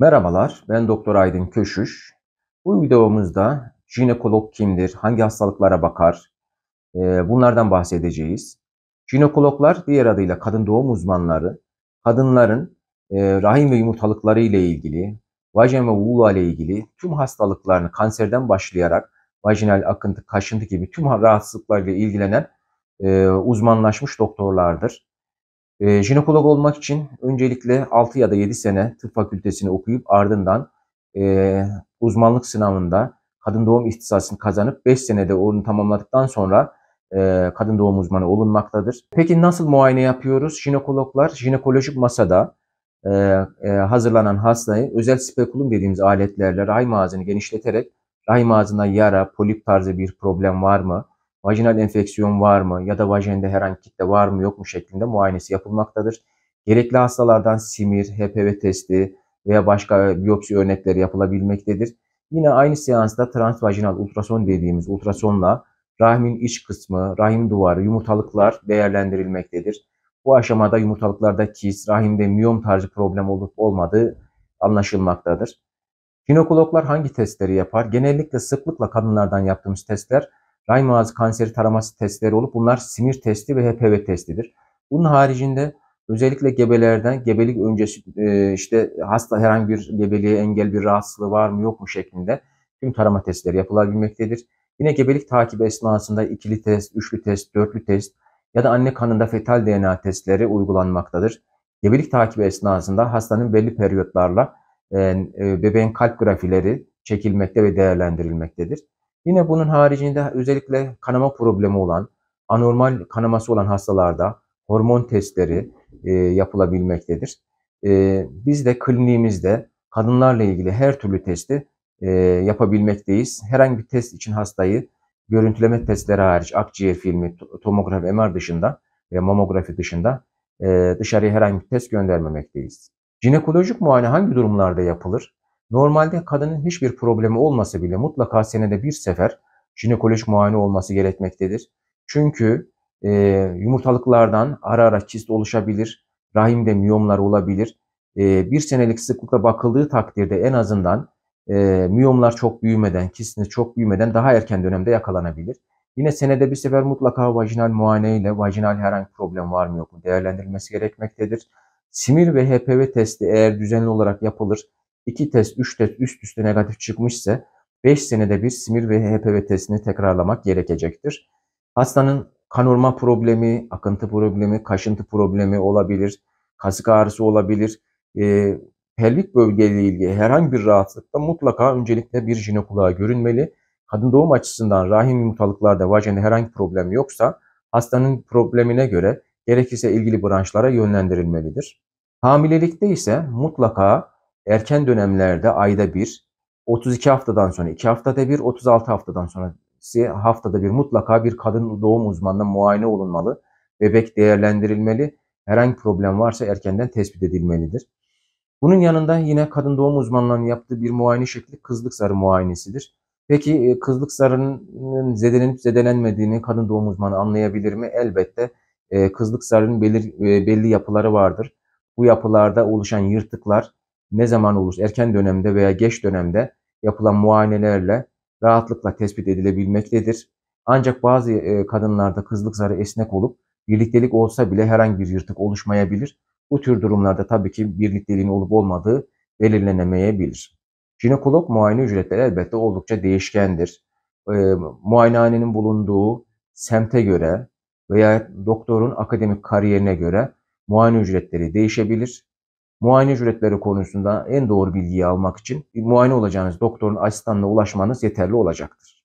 Merhabalar, ben Doktor Aydın Köşüş. Bu videomuzda jinekolog kimdir, hangi hastalıklara bakar, e, bunlardan bahsedeceğiz. Jinekologlar diğer adıyla kadın doğum uzmanları, kadınların e, rahim ve yumurtalıkları ile ilgili, vajin ve vulva ile ilgili tüm hastalıklarını kanserden başlayarak vajinal akıntı, kaşıntı gibi tüm rahatsızlıklarla ilgilenen e, uzmanlaşmış doktorlardır. E, jinekolog olmak için öncelikle 6 ya da 7 sene tıp fakültesini okuyup ardından e, uzmanlık sınavında kadın doğum ihtisasını kazanıp 5 senede onu tamamladıktan sonra e, kadın doğum uzmanı olunmaktadır. Peki nasıl muayene yapıyoruz? Jinekologlar jinekolojik masada e, e, hazırlanan hastayı özel spekulum dediğimiz aletlerle rahim ağzını genişleterek rahim ağzına yara, polip tarzı bir problem var mı? vajinal enfeksiyon var mı ya da vajende herhangi kitle var mı yok mu şeklinde muayenesi yapılmaktadır. Gerekli hastalardan simir, HPV testi veya başka biyopsi örnekleri yapılabilmektedir. Yine aynı seansta transvajinal ultrason dediğimiz ultrasonla rahmin iç kısmı, rahim duvarı, yumurtalıklar değerlendirilmektedir. Bu aşamada yumurtalıklarda kis, rahimde miyom tarzı problem olup olmadığı anlaşılmaktadır. Ginekologlar hangi testleri yapar? Genellikle sıklıkla kadınlardan yaptığımız testler Lyme ağzı kanseri taraması testleri olup bunlar sinir testi ve HPV testidir. Bunun haricinde özellikle gebelerden gebelik öncesi e, işte hasta herhangi bir gebeliğe engel bir rahatsızlığı var mı yok mu şeklinde tüm tarama testleri yapılabilmektedir. Yine gebelik takibi esnasında ikili test, üçlü test, dörtlü test ya da anne kanında fetal DNA testleri uygulanmaktadır. Gebelik takibi esnasında hastanın belli periyotlarla e, e, bebeğin kalp grafileri çekilmekte ve değerlendirilmektedir. Yine bunun haricinde özellikle kanama problemi olan, anormal kanaması olan hastalarda hormon testleri e, yapılabilmektedir. E, biz de kliniğimizde kadınlarla ilgili her türlü testi e, yapabilmekteyiz. Herhangi bir test için hastayı görüntüleme testleri hariç akciğer filmi, tomografi, MR dışında ve mamografi dışında e, dışarıya herhangi bir test göndermemekteyiz. Jinekolojik muayene hangi durumlarda yapılır? Normalde kadının hiçbir problemi olmasa bile mutlaka senede bir sefer jinekolojik muayene olması gerekmektedir. Çünkü e, yumurtalıklardan ara ara kist oluşabilir, rahimde miyomlar olabilir. E, bir senelik sıklıkla bakıldığı takdirde en azından e, miyomlar çok büyümeden, kistiniz çok büyümeden daha erken dönemde yakalanabilir. Yine senede bir sefer mutlaka vajinal muayene ile vajinal herhangi problem var mı yok mu değerlendirilmesi gerekmektedir. Simir ve HPV testi eğer düzenli olarak yapılır, 2 test, 3 test üst üste negatif çıkmışsa 5 senede bir simir ve HPV testini tekrarlamak gerekecektir. Hastanın kanurma problemi, akıntı problemi, kaşıntı problemi olabilir, kasık ağrısı olabilir. E, pelvik bölgeyle ilgili herhangi bir rahatsızlıkta mutlaka öncelikle bir jinekoloğa görünmeli. Kadın doğum açısından rahim yumurtalıklarda vajende herhangi problem yoksa hastanın problemine göre gerekirse ilgili branşlara yönlendirilmelidir. Hamilelikte ise mutlaka Erken dönemlerde ayda bir, 32 haftadan sonra 2 haftada bir, 36 haftadan sonra haftada bir mutlaka bir kadın doğum uzmanına muayene olunmalı. Bebek değerlendirilmeli. Herhangi problem varsa erkenden tespit edilmelidir. Bunun yanında yine kadın doğum uzmanlarının yaptığı bir muayene şekli kızlık zarı muayenesidir. Peki e, kızlık zarının zedelenip zedelenmediğini kadın doğum uzmanı anlayabilir mi? Elbette e, kızlık zarının belir e, belli yapıları vardır. Bu yapılarda oluşan yırtıklar ne zaman olur? erken dönemde veya geç dönemde yapılan muayenelerle rahatlıkla tespit edilebilmektedir. Ancak bazı e, kadınlarda kızlık zarı esnek olup birliktelik olsa bile herhangi bir yırtık oluşmayabilir. Bu tür durumlarda tabii ki birlikteliğin olup olmadığı belirlenemeyebilir. Jinekolog muayene ücretleri elbette oldukça değişkendir. E, muayenehanenin bulunduğu semte göre veya doktorun akademik kariyerine göre muayene ücretleri değişebilir muayene ücretleri konusunda en doğru bilgiyi almak için muayene olacağınız doktorun asistanına ulaşmanız yeterli olacaktır.